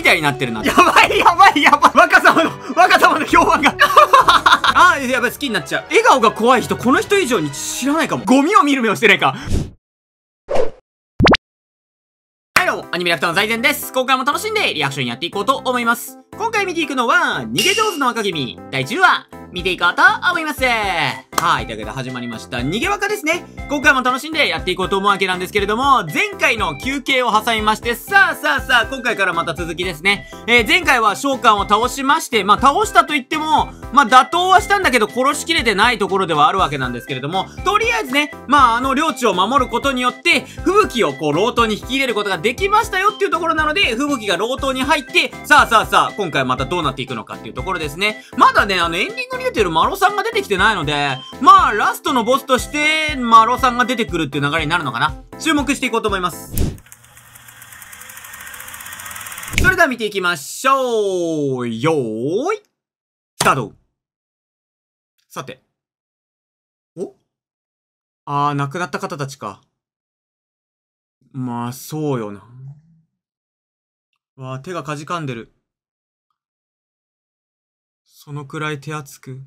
みたいになってるなやばいやばいやばい若様の若様の評判が ああやばい好きになっちゃう笑顔が怖い人この人以上に知らないかもゴミを見る目をしてないかはいどうもアニメラクターの財前です今回も楽しんでリアクションやっていこうと思います今回見ていくのは逃げ上手の若君第10話見ていこうと思いますはい、というわけで始まりました。逃げかですね。今回も楽しんでやっていこうと思うわけなんですけれども、前回の休憩を挟みまして、さあさあさあ、今回からまた続きですね。えー、前回は召喚を倒しまして、まあ倒したと言っても、まあ打倒はしたんだけど殺しきれてないところではあるわけなんですけれども、とりあえずね、まああの領地を守ることによって、吹雪をこう、老頭に引き入れることができましたよっていうところなので、吹雪が老頭に入って、さあさあさあ、今回またどうなっていくのかっていうところですね。まだね、あのエンディングに出てるマロさんが出てきてないので、まあ、ラストのボスとして、マロさんが出てくるっていう流れになるのかな。注目していこうと思います。それでは見ていきましょう。よーい、スタート。さて。おあー、亡くなった方たちか。まあ、そうよな。わあ、手がかじかんでる。そのくらい手厚く。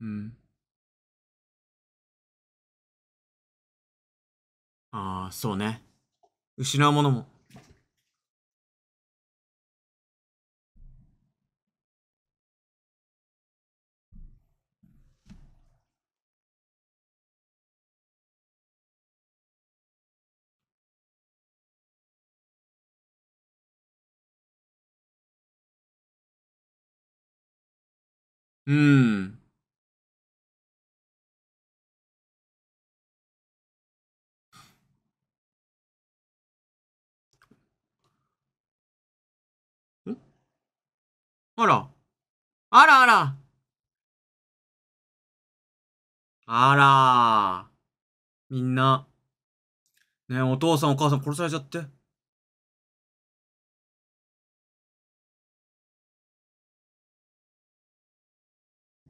うんああ、そうね。失うものも。うん。あら。あらあら。あらみんな。ねお父さんお母さん殺されちゃって。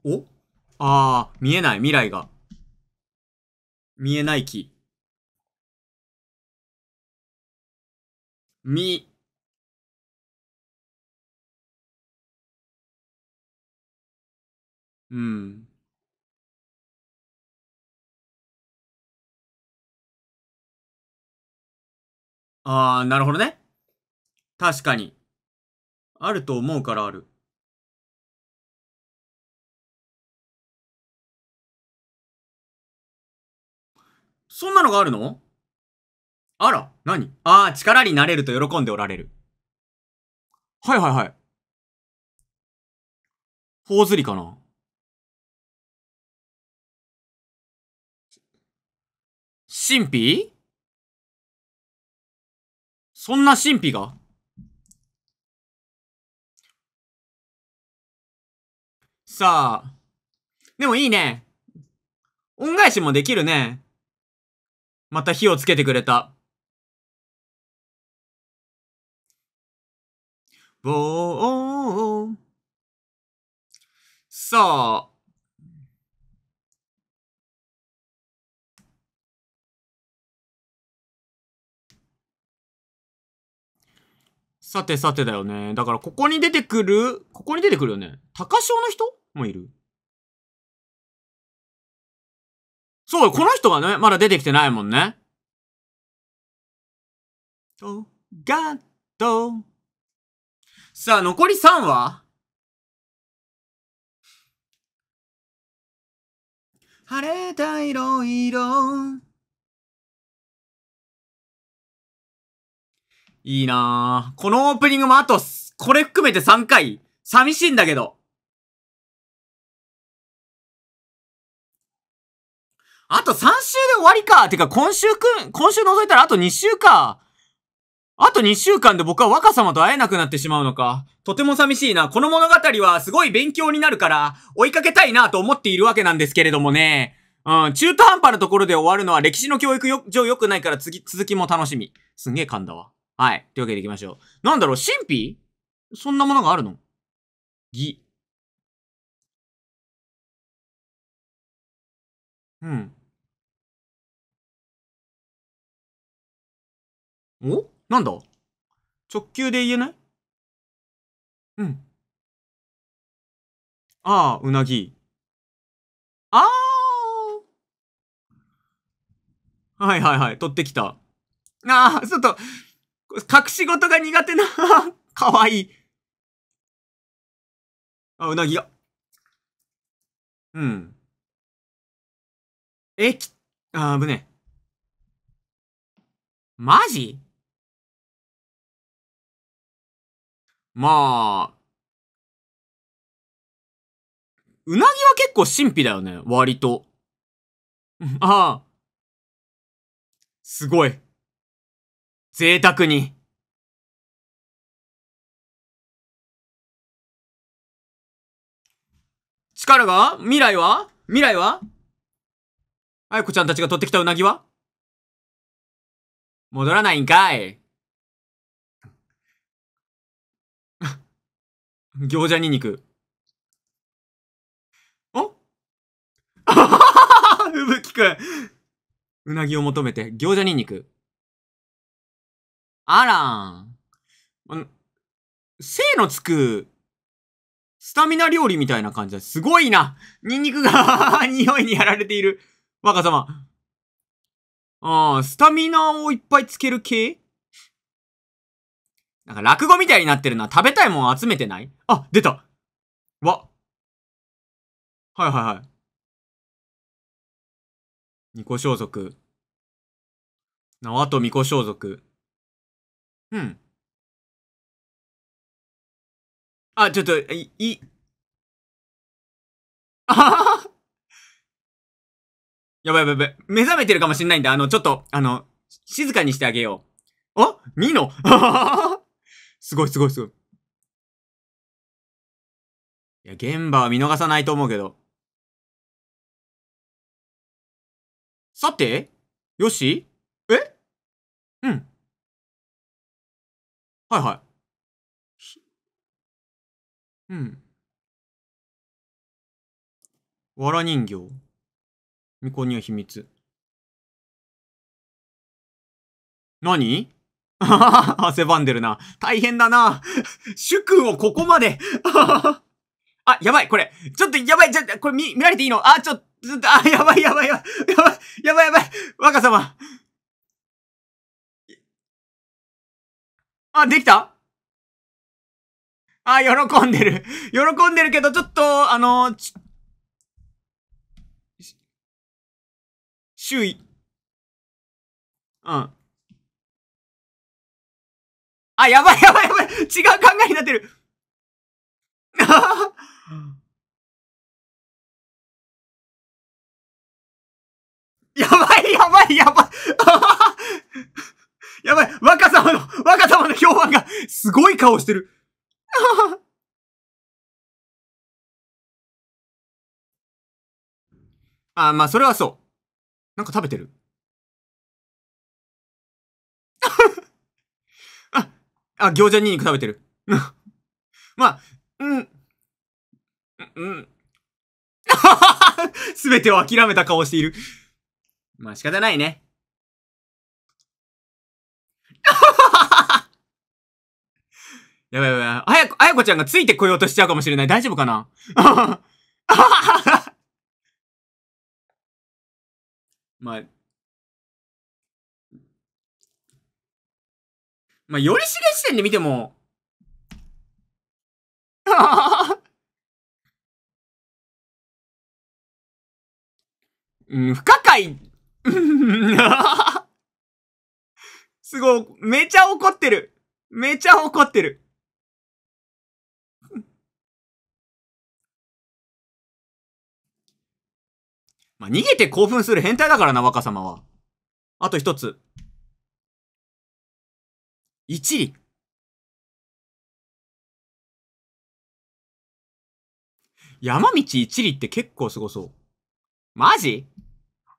おああ、見えない、未来が。見えない木。み、うん。ああ、なるほどね。確かに。あると思うからある。そんなのがあるのあら、何ああ、力になれると喜んでおられる。はいはいはい。頬ずりかな神秘そんな神秘がさあ。でもいいね。恩返しもできるね。また火をつけてくれた。ぼーさあ。さてさてだよね。だからここに出てくる、ここに出てくるよね。高潮の人もいる。そう、この人がね、まだ出てきてないもんね。と、が、と。さあ、残り3は晴れた色々。いいなぁ。このオープニングもあと、これ含めて3回。寂しいんだけど。あと3週で終わりか。てか今週くん、今週覗いたらあと2週か。あと2週間で僕は若様と会えなくなってしまうのか。とても寂しいな。この物語はすごい勉強になるから、追いかけたいなと思っているわけなんですけれどもね。うん、中途半端なところで終わるのは歴史の教育上良くないから次、続きも楽しみ。すんげえ噛んだわ。はい。というわけで行きましょう。なんだろう神秘そんなものがあるのぎ。うん。おなんだ直球で言えないうん。ああ、うなぎ。ああはいはいはい、取ってきた。ああ、ちょっと、隠し事が苦手なかわいい。あ、うなぎが。うん。え、き、あ危ね。マジまあ、うなぎは結構神秘だよね、割と。ああ。すごい。贅沢に。力が未来は未来はあやこちゃんたちが取ってきたうなぎは戻らないんかい。餃子にク。おあははははふぶきくん。うなぎを求めて、餃子にク。あらん。あのつく、スタミナ料理みたいな感じだ。すごいなニンニクが 匂いにやられている。若様。ああ、スタミナをいっぱいつける系なんか落語みたいになってるのは食べたいもん集めてないあ、出たわ。はいはいはい。ニコ装束。縄と巫コ装束。うん。あ、ちょっと、い、い、あ はやばいやばいやばい。目覚めてるかもしんないんだ。あの、ちょっと、あの、静かにしてあげよう。あミノ すごいすごいすごい。いや、現場は見逃さないと思うけど。さてよしえうん。はいはい。うん。わら人形。巫女には秘密。何 汗ばんでるな。大変だな。主君をここまで。あ、やばい、これ。ちょっとやばい、じゃ、これ見、見られていいのあ、ちょ、ちょっと、あ、やばい、やばい、やばい、やばい、やばい、やばい、若様。あ、できたあ、喜んでる。喜んでるけど、ちょっと、あの、周囲。うん。あ、やばいやばいやばい違う考えになってる やばいやばいやばいやばい若様の、若様の評判が、すごい顔してる。あ、まあ、それはそう。なんか食べてる。あ、あ、餃子ニンニク食べてる。まあ、うん。うん。すべてを諦めた顔している。まあ仕方ないね。やばいやばい。あや、あやこちゃんがついてこようとしちゃうかもしれない。大丈夫かな まあ。まあ、よりしげ視点で見ても。うん、不可解。すごい、めちゃ怒ってる。めちゃ怒ってる。まあ、逃げて興奮する変態だからな、若様は。あと一つ。一理。山道一里って結構すごそう。マジ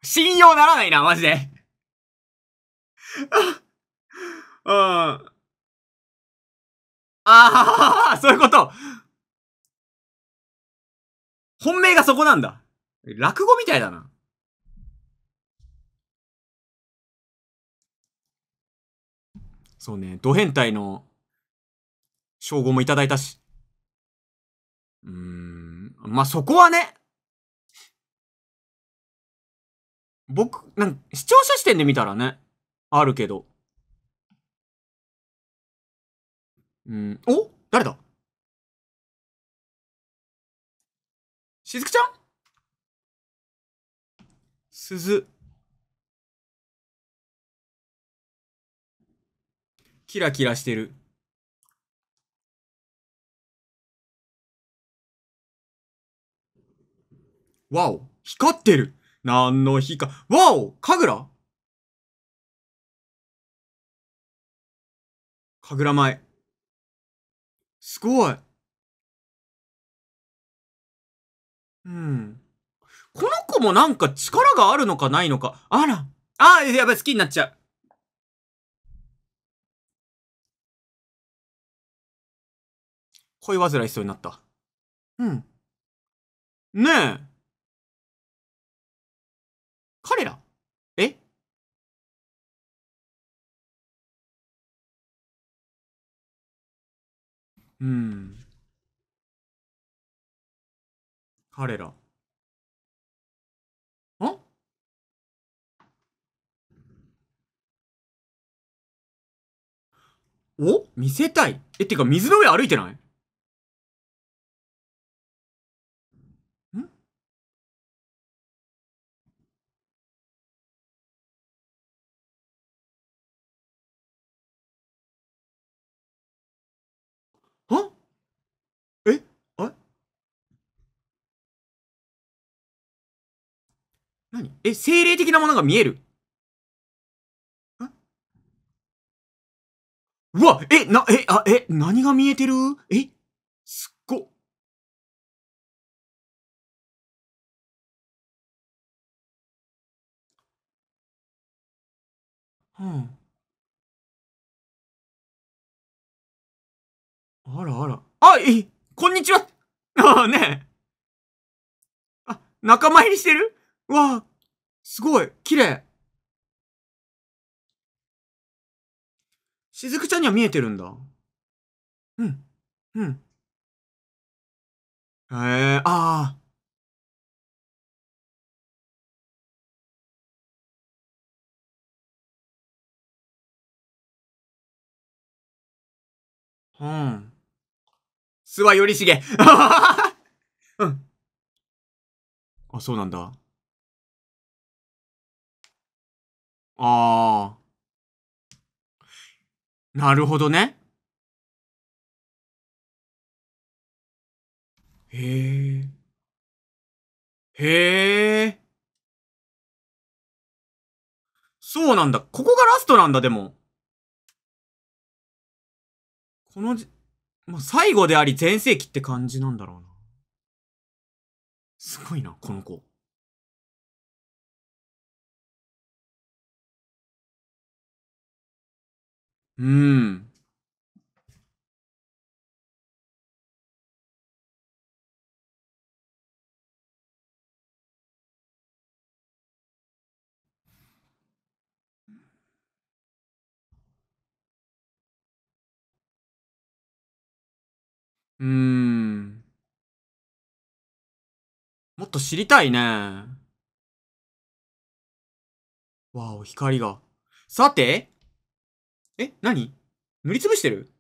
信用ならないな、マジで。うん。ああ、そういうこと本命がそこなんだ。落語みたいだな。そうね、ド変態の称号もいただいたし。うーん、まあ、そこはね、僕、なん視聴者視点で見たらね、あるけど。うん。お誰だしずくちゃん鈴。キラキラしてる。わお光ってる何の日か。わおかぐらかぐら前。すごい。うん。この子もなんか力があるのかないのか。あら。ああ、やばい、好きになっちゃう。恋煩いしそうになった。うん。ねえ。彼ら。うん。彼ら。んお見せたいえ、ってか水の上歩いてない何え、精霊的なものが見えるうわえ、な、え、あ、え、何が見えてるえすっご。うん。あらあら。あ、え、こんにちは ああねえ。あ、仲間入りしてるうわすごい綺麗しずくちゃんには見えてるんだ。うん。うん。へえー、ああ。うん。諏訪頼重うん。あ、そうなんだ。ああ。なるほどね。へえ。へえ。そうなんだ。ここがラストなんだ、でも。このじ、まあ、最後であり全盛期って感じなんだろうな。すごいな、この子。うーん。うん。もっと知りたいね。わお、光が。さてえ何塗りつぶしてる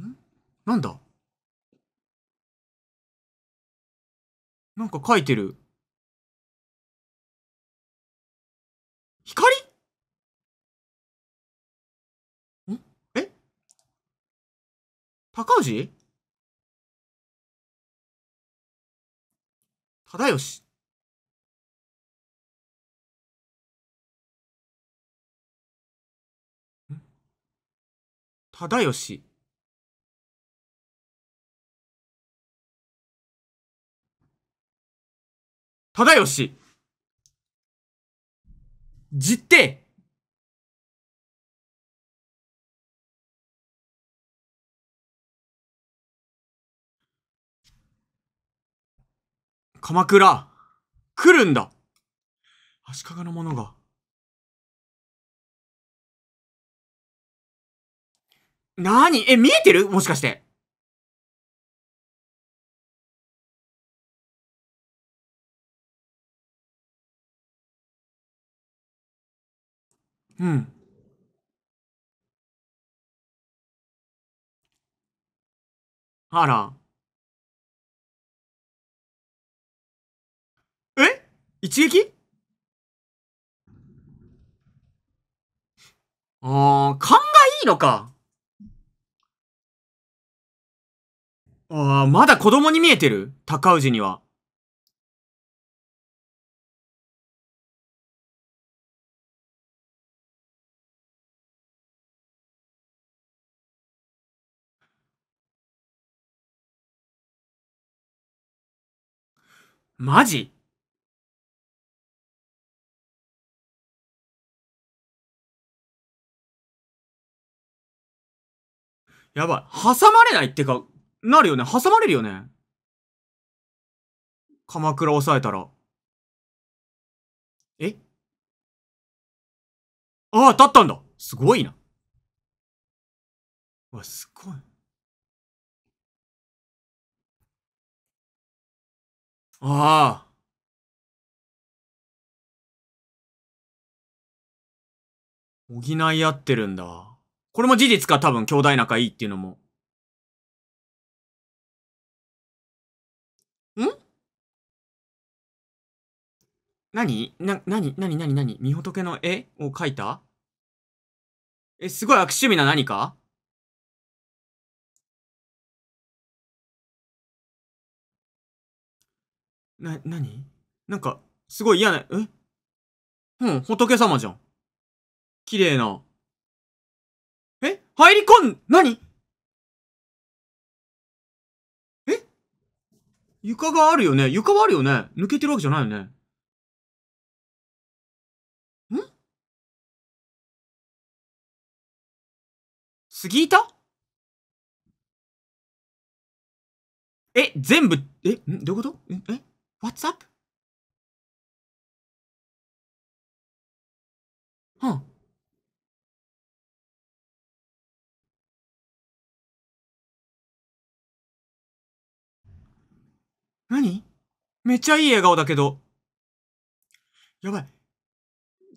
んなんだなんか書いてる。光んえ高氏忠義忠義忠義って鎌倉来るんだ足利の者が。なにえ、見えてるもしかして。うん。あら。一撃ああ、勘がいいのか。ああ、まだ子供に見えてる高氏には。マジやばい。挟まれないってか、なるよね。挟まれるよね。鎌倉押さえたら。えああ、立ったんだすごいな。わ、すごい。ああ。補い合ってるんだ。これも事実か、多分、兄弟仲いいっていうのも。ん何な、なになになになみの絵を描いたえ、すごい悪趣味な何かな、なになんか、すごい嫌な、えうん、仏様じゃん。綺麗な。入り込ん、何え床があるよね床はあるよね抜けてるわけじゃないよねん杉板え、全部、え、んどういうことええ ?What's up? はん。何めっちゃいい笑顔だけど。やばい。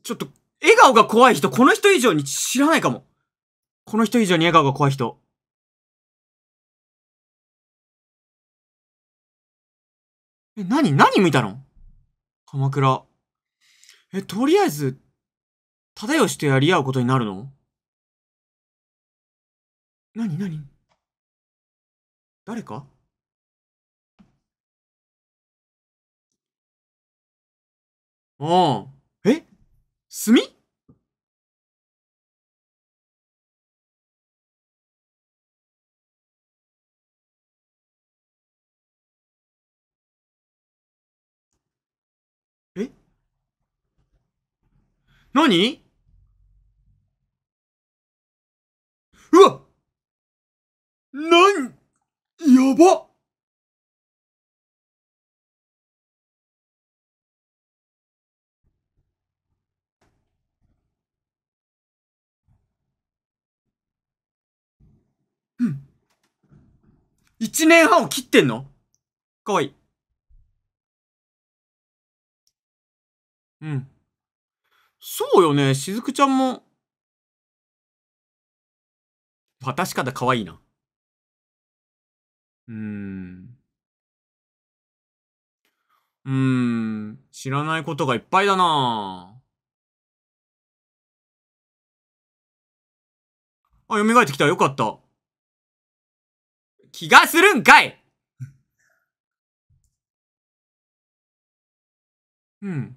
ちょっと、笑顔が怖い人、この人以上に知らないかも。この人以上に笑顔が怖い人。え、何何見たの鎌倉。え、とりあえず、忠しとやり合うことになるの何何誰かおうん。え炭え何うわなん、やばっ一年半を切ってんのかわいい。うん。そうよね、しずくちゃんも。私からかわいいな。うーん。うーん。知らないことがいっぱいだなあ、蘇ってきた。よかった。気がするんかいうん。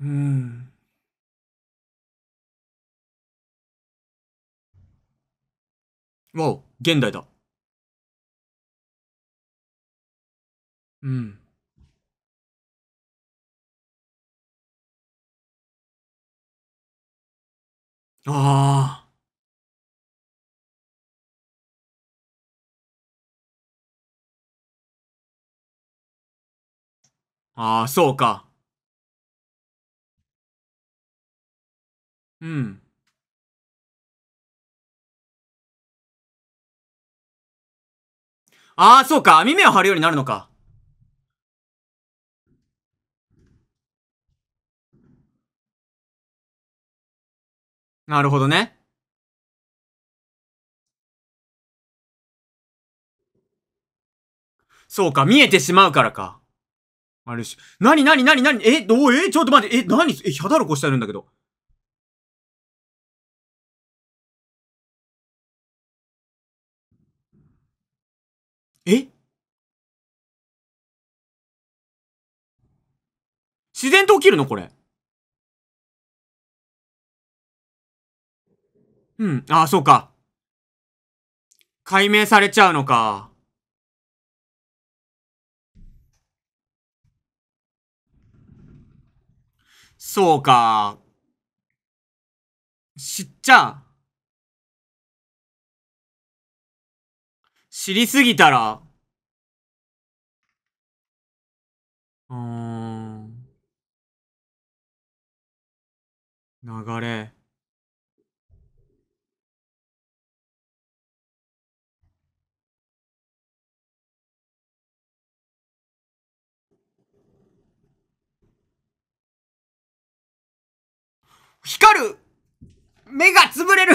うん。わお、現代だ。うん。ああ。ああ、そうか。うん。ああ、そうか。網目を張るようになるのか。なるほどね。そうか、見えてしまうからか。あるし。なになになになにえ、どうえ、ちょっと待って、え、なにえ、ひゃだルこしてるんだけど。え自然と起きるのこれ。うん。ああ、そうか。解明されちゃうのか。そうか。知っちゃ。知りすぎたら。うん。流れ。光る目が潰れる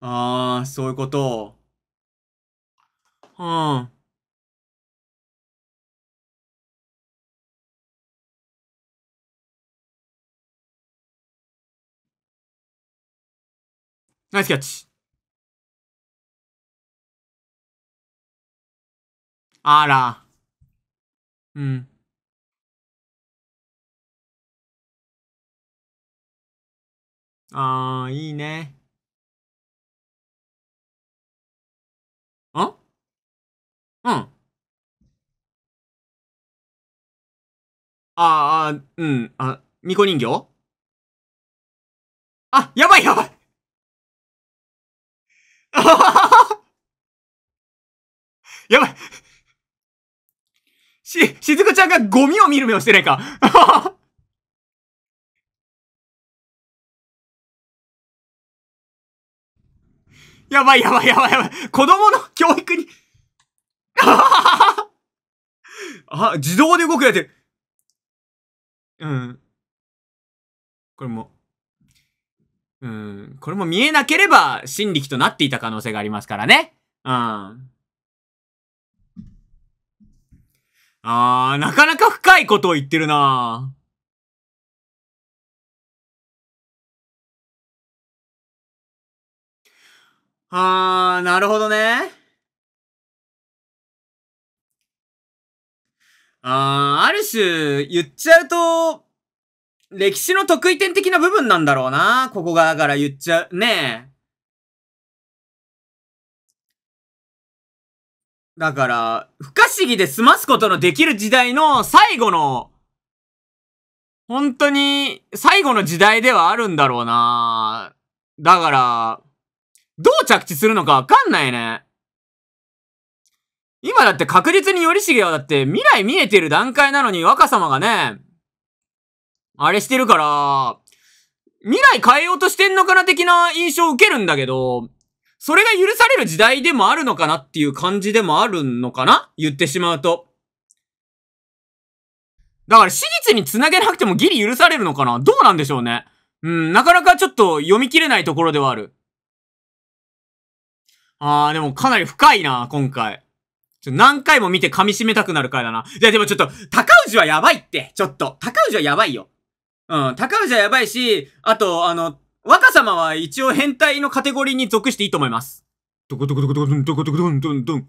ああ、そういうこと。うん。ナイスキャッチ。あら。うん。ああ、いいね。んうん。ああ、うん。あ、巫女人形あ、やばいやばい やばい。し、しずくちゃんがゴミを見る目をしてないか。やばいやばいやばいやばい。子供の教育に あ、自動で動くやつ。うん。これも。うん。これも見えなければ真力となっていた可能性がありますからね。うん。あー、なかなか深いことを言ってるなあー、なるほどね。あー、ある種、言っちゃうと、歴史の得意点的な部分なんだろうな。ここが、だから言っちゃう、ねえ。だから、不可思議で済ますことのできる時代の最後の、本当に最後の時代ではあるんだろうな。だから、どう着地するのかわかんないね。今だって確実に頼重はだって未来見えてる段階なのに若様がね、あれしてるから、未来変えようとしてんのかな的な印象を受けるんだけど、それが許される時代でもあるのかなっていう感じでもあるのかな言ってしまうと。だから史実に繋げなくてもギリ許されるのかなどうなんでしょうね。うん、なかなかちょっと読み切れないところではある。あー、でもかなり深いな、今回。ちょ、何回も見て噛み締めたくなる回だな。いや、でもちょっと、高氏はやばいって。ちょっと、高氏はやばいよ。うん、高藤はやばいし、あと、あの、若様は一応変態のカテゴリーに属していいと思います。どこどこどこどこどんどこどこどんどんどん。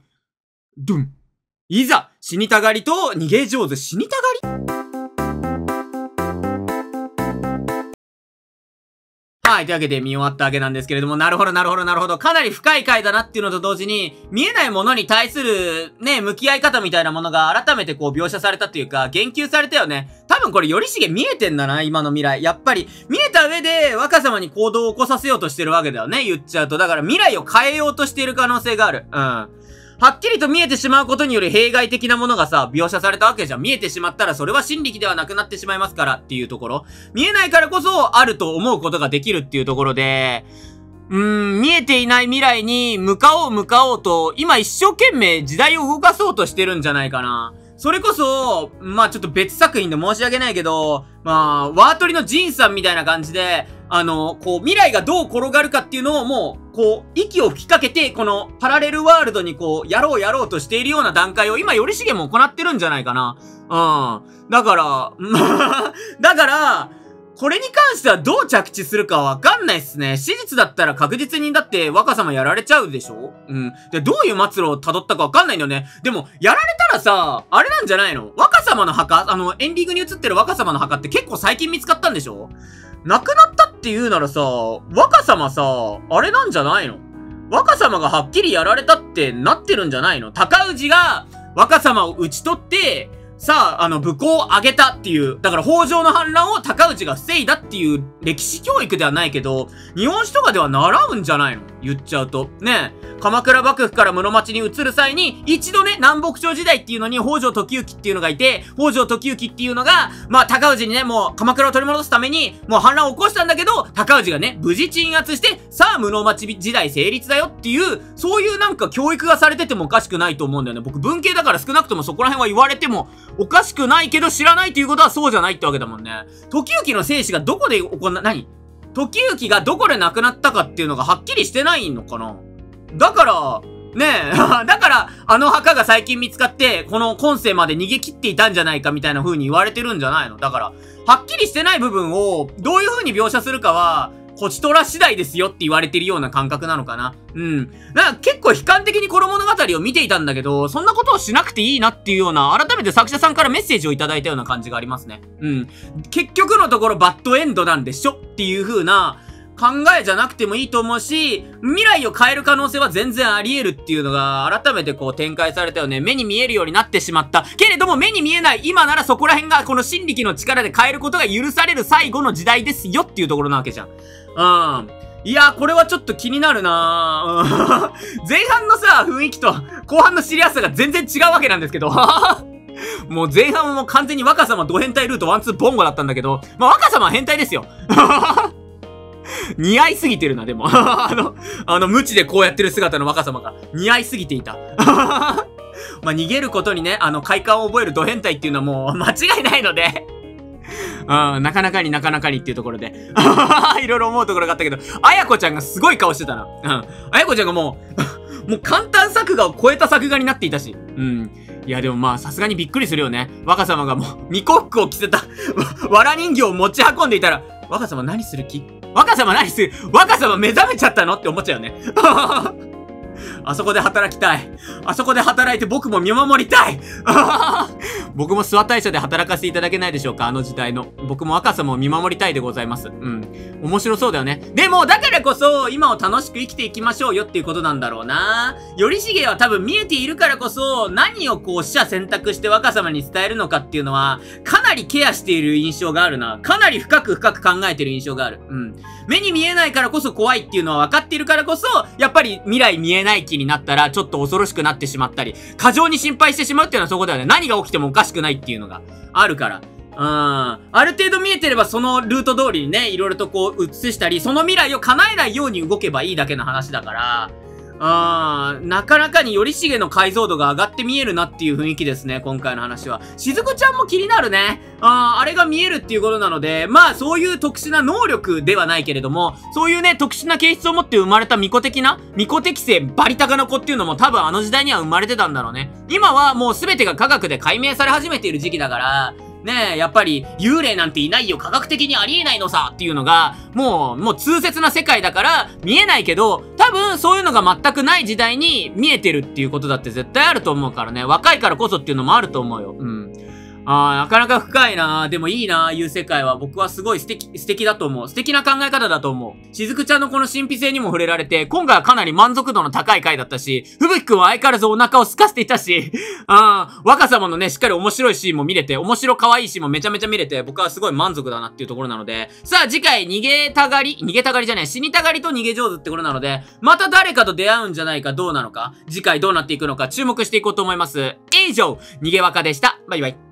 どん。いざ、死にたがりと逃げ上手。死にたがはい。というわけで見終わったわけなんですけれども、なるほど、なるほど、なるほど。かなり深い回だなっていうのと同時に、見えないものに対する、ね、向き合い方みたいなものが改めてこう描写されたというか、言及されたよね。多分これ、よりしげ見えてんだな、今の未来。やっぱり、見えた上で若様に行動を起こさせようとしてるわけだよね、言っちゃうと。だから未来を変えようとしている可能性がある。うん。はっきりと見えてしまうことによる弊害的なものがさ、描写されたわけじゃん。見えてしまったらそれは真理ではなくなってしまいますからっていうところ。見えないからこそあると思うことができるっていうところで、うーん、見えていない未来に向かおう向かおうと、今一生懸命時代を動かそうとしてるんじゃないかな。それこそ、まあちょっと別作品で申し訳ないけど、まあ、ワートリのジンさんみたいな感じで、あの、こう、未来がどう転がるかっていうのをもう、こう、息を吹きかけて、このパラレルワールドにこう、やろうやろうとしているような段階を今、しげも行ってるんじゃないかな。うん。だから、だから、これに関してはどう着地するかわかんないっすね。史実だったら確実にだって若様やられちゃうでしょうん。で、どういう末路を辿ったかわかんないんだよね。でも、やられたらさ、あれなんじゃないの若様の墓あの、エンディングに映ってる若様の墓って結構最近見つかったんでしょ亡くなったって言うならさ、若様さ、あれなんじゃないの若様がはっきりやられたってなってるんじゃないの高氏が若様を討ち取って、さあ、あの、武功を上げたっていう、だから北条の反乱を高氏が防いだっていう歴史教育ではないけど、日本史とかでは習うんじゃないの言っちゃうと。ねえ、鎌倉幕府から室町に移る際に、一度ね、南北朝時代っていうのに北条時行っていうのがいて、北条時行っていうのが、まあ、高氏にね、もう鎌倉を取り戻すために、もう反乱を起こしたんだけど、高氏がね、無事鎮圧して、さあ、室町時代成立だよっていう、そういうなんか教育がされててもおかしくないと思うんだよね。僕、文系だから少なくともそこら辺は言われても、おかしくないけど知らないということはそうじゃないってわけだもんね。時行の生死がどこで行な、何時行がどこで亡くなったかっていうのがはっきりしてないのかなだから、ねえ、だから、あの墓が最近見つかって、この今世まで逃げ切っていたんじゃないかみたいな風に言われてるんじゃないのだから、はっきりしてない部分を、どういう風に描写するかは、こちとら次第ですよって言われてるような感覚なのかな。うん。なんか結構悲観的にこの物語を見ていたんだけど、そんなことをしなくていいなっていうような、改めて作者さんからメッセージをいただいたような感じがありますね。うん。結局のところバッドエンドなんでしょっていう風な、考えじゃなくてもいいと思うし、未来を変える可能性は全然あり得るっていうのが、改めてこう展開されたよね。目に見えるようになってしまった。けれども目に見えない今ならそこら辺がこの心力の力で変えることが許される最後の時代ですよっていうところなわけじゃん。うん。いやこれはちょっと気になるな 前半のさ、雰囲気と後半の知りやすさが全然違うわけなんですけど もう前半はもう完全に若様ド変態ルートワンツーボンゴだったんだけど、まあ若様は変態ですよ 似合いすぎてるな、でも。あの、あの、無知でこうやってる姿の若様が似合いすぎていた。まあ逃げることにね、あの、快感を覚えるド変態っていうのはもう間違いないのでうん、なかなかになかなかにっていうところで。いろいろ思うところがあったけど、あやこちゃんがすごい顔してたな。うん。あやこちゃんがもう、もう簡単作画を超えた作画になっていたし。うん。いやでもまあさすがにびっくりするよね。若様がもう、ミコックを着せた わら人形を持ち運んでいたら、若様何する気若様何する若様目覚めちゃったのって思っちゃうよね。あそこで働きたい。あそこで働いて僕も見守りたい 僕も諏訪大社で働かせていただけないでしょうかあの時代の。僕も若さも見守りたいでございます。うん。面白そうだよね。でも、だからこそ、今を楽しく生きていきましょうよっていうことなんだろうな。頼重は多分見えているからこそ、何をこう、死者選択して若様に伝えるのかっていうのは、かなりケアしている印象があるな。かなり深く深く考えてる印象がある。うん。目に見えないからこそ怖いっていうのは分かっているからこそ、やっぱり未来見えないない気になったら、ちょっと恐ろしくなってしまったり、過剰に心配してしまうっていうのはそこだよね。何が起きてもおかしくないっていうのがあるから。うん。ある程度見えてればそのルート通りにね、いろいろとこう映したり、その未来を叶えないように動けばいいだけの話だから、あー、なかなかに頼重の解像度が上がって見えるなっていう雰囲気ですね、今回の話は。しずくちゃんも気になるね。あー、あれが見えるっていうことなので、まあそういう特殊な能力ではないけれども、そういうね、特殊な形質を持って生まれた巫女的な、巫女適性バリタカの子っていうのも多分あの時代には生まれてたんだろうね。今はもう全てが科学で解明され始めている時期だから、ねえ、やっぱり、幽霊なんていないよ、科学的にありえないのさっていうのが、もう、もう通説な世界だから、見えないけど、多分そういうのが全くない時代に見えてるっていうことだって絶対あると思うからね。若いからこそっていうのもあると思うよ。うん。ああ、なかなか深いなでもいいないう世界は僕はすごい素敵、素敵だと思う。素敵な考え方だと思う。しずくちゃんのこの神秘性にも触れられて、今回はかなり満足度の高い回だったし、ふぶきくんは相変わらずお腹を空かせていたし、ああ、若様のね、しっかり面白いシーンも見れて、面白可愛いシーンもめちゃめちゃ見れて、僕はすごい満足だなっていうところなので、さあ次回逃げたがり、逃げたがりじゃない、死にたがりと逃げ上手ってことなので、また誰かと出会うんじゃないかどうなのか、次回どうなっていくのか注目していこうと思います。以上、逃げ若でした。バイバイ。